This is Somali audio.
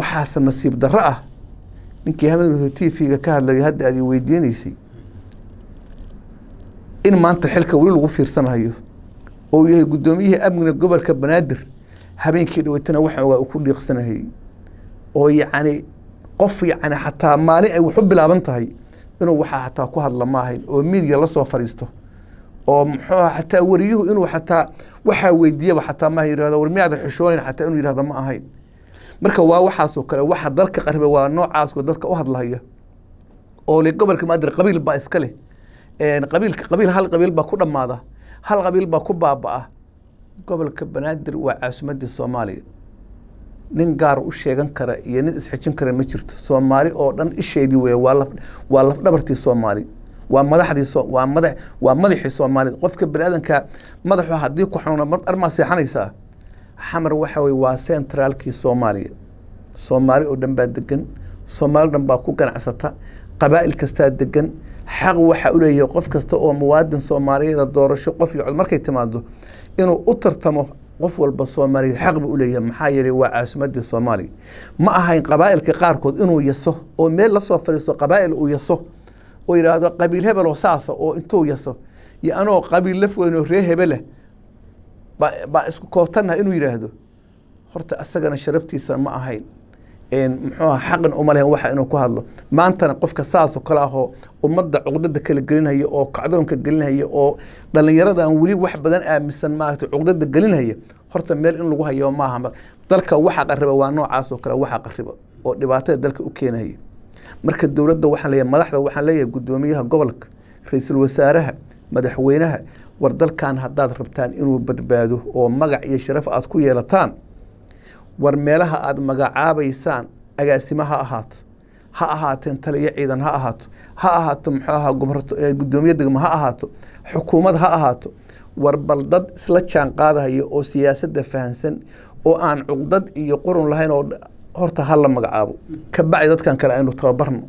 waxaase nasiib daro ah ninkii habeenku t v-ga ka hadlayay hadda aad i weydiinaysay in maanta xilka weli lagu fiirsanayo oo yahay guddoomiyihii amniga gobolka banaadir habeenkii dhaweytana waxaan ogaa uu ku dhiiqsanayay oo yacni qof yacni xataa maalin ay waxu bilaaban tahay inuu waxaa xataa ku hadla maahayn oo miidiya la soo fadhiisto oo muxuuha ah xataa wariyuhu inuu xataa waxaa weydiiyaba xataa maaha yirahdo war miyaada xishoonayn xataa inuu yihahdo ma ahayn marka waa waxaasoo kale waxa dalka qariba waa noocaasko dadka u hadlaya oo le gobolka maadir qabiil baa iska leh qabiilka qabiil hal qabiil baa ku dhammaada hal qabiil baa ku baaba'a gobolka banaadir waa caasimadii soomaaliya nin gaar u sheegan kara iyo nin isxejin kara ma jirto soomaali oo dhan isheedii wey waa lafdhabartii soomaali waa madaxdii waa madaxdiiwaa madaxii soomaalida qofka bani aadanka madaxu haddii ku xanuuna mar ma seexanaysaa xamar waxa wey waa centraalkii soomaaliya soomaali oo dhan baa degan soomaali dhan baa ku ganacsata qabaa'il kastaa degan xaq waxa u leeyahay qof kasta oo muwaadin soomaaliyeeda doorasho qof iyo cod markay timaado inuu u tartamo qof walba soomaaliyeed xaq buu u maxaa yeelay waa caasimaddii soomaaliya ma ahayn qabaa'ilka qaarkood inuu yaso oo meel la soo fadhiisto qabaa'il uu yaso oo yidhaahdo qabiil hebeloo saasa oo intuu yaso iyo anoo qabiil laf weynoo ree hebeleh baa isku kootana inuu yidhaahdo horta asagana sharaftiisa ma ahayn muxuuha xaqin uma lehen waxa inuu ku hadlo maantana qofka saasoo kale ahoo ummadda cuqdada kala gelinhaya oo kacdoonka gelinhaya oo dhallinyaradan weli wax badan aaminsan maaragta cuqdada gelinhaya horta meel in lagu hayo maaha dalka waxa qariba waa noocaasoo kale waxa qariba oo dhibaatada dalka u keenaya marka dowladda waxaan leeyahay madaxda waxaan leeyahay guddoomiyaha gobolka ra-iisul wasaaraha madaxweynaha war dalkan haddaad rabtaan inuu badbaado oo magac iyo sharaf aad ku yeelataan war meelaha aad magacaabaysaan agaasimo ha ahaato ha ahaateen taliyo ciidan ha ahaato ha ahaato muxuaha gudoomiye degmo ha ahaato xukuumad ha ahaato war bal dad isla jaan qaadahaya oo siyaasadda fahansan oo aan cuqdad iyo qurun lahayn oo horta ha la magacaabo kabacdi dadkan kale aynu tababarno